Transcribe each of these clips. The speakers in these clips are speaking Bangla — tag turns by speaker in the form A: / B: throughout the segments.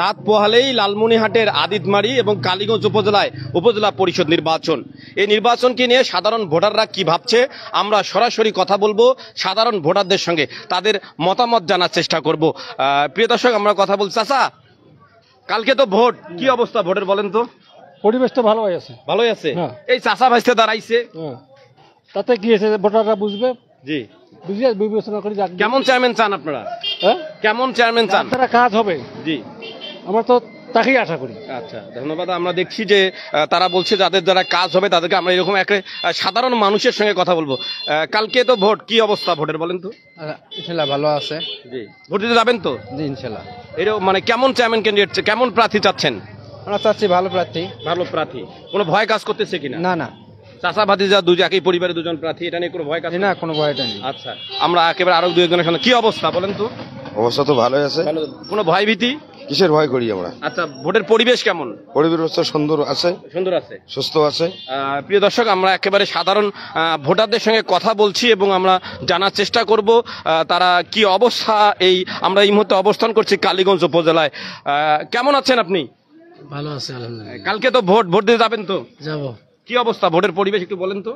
A: রাত পোহালেই লালমনিহাটের আদিতমারি এবং কালীগঞ্জ উপজেলায় উপজেলা পরিষদ নির্বাচন এই নির্বাচনকে নিয়ে সাধারণ ভোটাররা কি ভাবছে আমরা সরাসরি কথা বলবো সাধারণ ভোটারদের সঙ্গে তাদের মতামত জানার চেষ্টা করব প্রিয় দর্শক আমরা কথা বলছি চাষা কালকে তো ভোট কি অবস্থা ভোটের বলেন তো পরিবেশ তো ভালোই আছে ভালোই আছে হ্যাঁ। এই চাষা ভাইতে দাঁড়াইছে হ্যাঁ। তাতে কি আছে ভোটাররা বুঝবে জি বুঝিয়ে বিবেচনা করি কেমন চেয়ারম্যান চান আপনারা হ্যাঁ? কেমন চেয়ারম্যান চান কাজ হবে জি আমরা তো তাকেই আশা করি আচ্ছা ধন্যবাদ আমরা দেখছি যে তারা বলছে যাদের দ্বারা কাজ হবে তাদেরকে আমরা এরকম একটা সাধারণ মানুষের সঙ্গে কথা বলবো কালকে তো ভোট কি অবস্থা ভোটের বলেন তো ইনশাল্লাহ ভালো আছে জি ভোট দিতে যাবেন তো জি ইনশাল্লাহ এরকম মানে কেমন চেয়ারম্যান ক্যান্ডিডেট কেমন প্রার্থী চাচ্ছেন আমরা চাচ্ছি ভালো প্রার্থী ভালো প্রার্থী কোনো ভয় কাজ করতেছে কিনা না না চাষা যা দুই একই পরিবারের দুজন প্রার্থী এটা নিয়ে কোনো ভয় কাজ না কোনো ভয়টা নেই আচ্ছা আমরা একেবারে আরো দু একজনের সঙ্গে কি অবস্থা বলেন তো অবস্থা তো ভালোই আছে কোনো ভয় ভীতি কিসের ভয় করি আমরা আচ্ছা ভোটের পরিবেশ কেমন পরিবেশ সুন্দর আছে সুন্দর আছে সুস্থ আছে প্রিয় দর্শক আমরা একেবারে সাধারণ ভোটারদের সঙ্গে কথা বলছি এবং আমরা জানার চেষ্টা করব তারা কি অবস্থা এই আমরা এই মুহূর্তে অবস্থান করছি কালীগঞ্জ উপজেলায় কেমন আছেন আপনি ভালো আছে কালকে তো ভোট ভোট দিতে যাবেন তো যাব কি অবস্থা ভোটের পরিবেশ একটু বলেন তো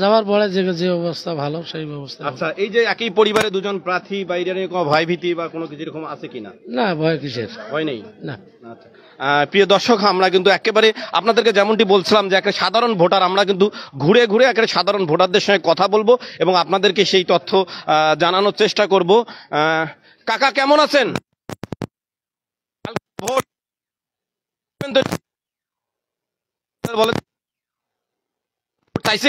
A: যাওয়ার পরে যে যে অবস্থা ভালো সেই ব্যবস্থা আচ্ছা এই যে একই পরিবারে দুজন প্রার্থী বাইরে কোনো ভয় ভীতি বা কোনো কিছু এরকম আছে কিনা না ভয় কিসের ভয় নেই না আচ্ছা প্রিয় দর্শক আমরা কিন্তু একেবারে আপনাদেরকে যেমনটি বলছিলাম যে একটা সাধারণ ভোটার আমরা কিন্তু ঘুরে ঘুরে একটা সাধারণ ভোটারদের সঙ্গে কথা বলবো এবং আপনাদেরকে সেই তথ্য জানানোর চেষ্টা করব কাকা কেমন আছেন ভোট চাইছে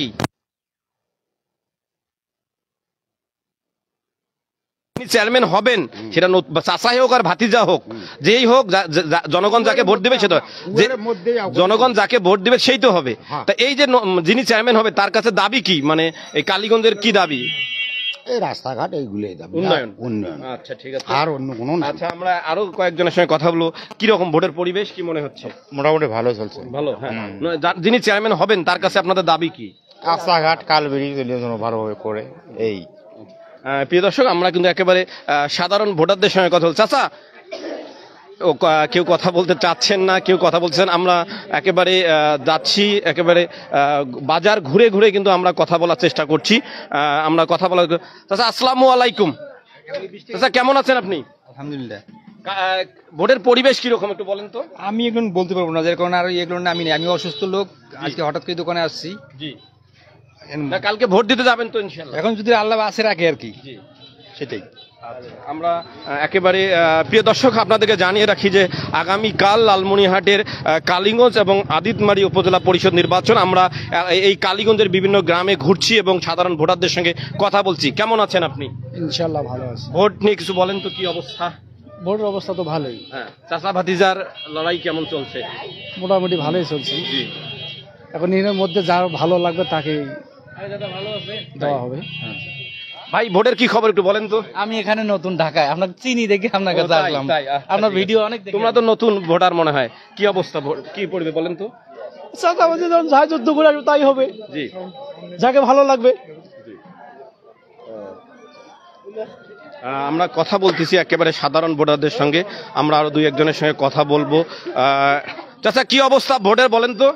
A: থাকি চেয়ারম্যান হবেন সেটা চাষাই হোক আর ভাতিজা হোক যেই হোক জনগণ যাকে ভোট দিবে সেটা জনগণ যাকে ভোট দিবে সেই তো হবে হ্যাঁ। তা এই যে যিনি চেয়ারম্যান হবে তার কাছে দাবি কি মানে এই কালীগঞ্জের কি দাবি এই রাস্তাঘাট এইগুলোই আচ্ছা, আর অন্য কোনো আচ্ছা আমরা আরো কয়েকজনের সঙ্গে কথা বলবো কিরকম ভোটের পরিবেশ কি মনে হচ্ছে মোটামুটি ভালো চলছে ভালো হ্যাঁ যিনি চেয়ারম্যান হবেন তার কাছে আপনাদের দাবি কি রাস্তাঘাট কালবেরি জন্য ভালোভাবে করে এই প্রিয় দর্শক আমরা কিন্তু একেবারে সাধারণ ভোটারদের সঙ্গে কথা বলছি আচ্ছা কেউ কথা বলতে চাচ্ছেন না কেউ কথা বলছেন আমরা একেবারে যাচ্ছি একেবারে বাজার ঘুরে ঘুরে কিন্তু আমরা কথা বলার চেষ্টা করছি আমরা কথা বলার চাচা আসসালামু আলাইকুম চাচা কেমন আছেন আপনি আলহামদুলিল্লাহ ভোটের পরিবেশ কিরকম একটু বলেন তো আমি এখন বলতে পারবো না যে কারণে আর এগুলো আমি আমি অসুস্থ লোক আজকে হঠাৎ করে দোকানে আসছি জি কালকে ভোট দিতে যাবেন তো ইনশাল্লাহ এখন যদি আল্লাহ আসে রাখে আর কি সেটাই আচ্ছা, আমরা একেবারে প্রিয় দর্শক আপনাদেরকে জানিয়ে রাখি যে আগামীকাল লালমনিহাটের কালীগঞ্জ এবং আদিতমারি উপজেলা পরিষদ নির্বাচন আমরা এই কালীগঞ্জের বিভিন্ন গ্রামে ঘুরছি এবং সাধারণ ভোটারদের সঙ্গে কথা বলছি কেমন আছেন আপনি ইনশাল্লাহ ভালো আছি ভোট নিয়ে কিছু বলেন তো কি অবস্থা ভোটের অবস্থা তো ভালোই হ্যাঁ চাষা ভাতিজার লড়াই কেমন চলছে মোটামুটি ভালোই চলছে এখন এর মধ্যে যার ভালো লাগবে তাকে দেওয়া হবে হ্যাঁ ভাই ভোটের কি খবর একটু বলেন তো আমি এখানে নতুন ঢাকায় আপনার চিনি দেখে আপনার কাছে আসলাম আপনার আচ্ছা, ভিডিও অনেক তোমরা তো নতুন ভোটার মনে হয় কি অবস্থা কি পড়বে বলেন তো যা যুদ্ধ করে আসবে তাই হবে জি যাকে ভালো লাগবে আমরা কথা বলতেছি একেবারে সাধারণ ভোটারদের সঙ্গে আমরা আরো দুই একজনের সঙ্গে কথা বলবো আহ চাচা কি অবস্থা ভোটের বলেন তো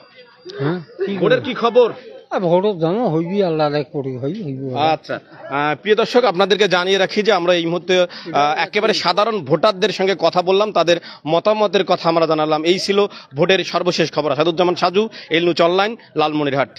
A: হ্যাঁ, ভোটের কি খবর আচ্ছা আপনাদেরকে জানিয়ে রাখি যে আমরা এই মুহূর্তে একেবারে সাধারণ ভোটারদের সঙ্গে কথা বললাম তাদের মতামতের কথা আমরা জানালাম এই ছিল ভোটের সর্বশেষ খবর সাজু এলনুচ অনলাইন লালমনিরহাট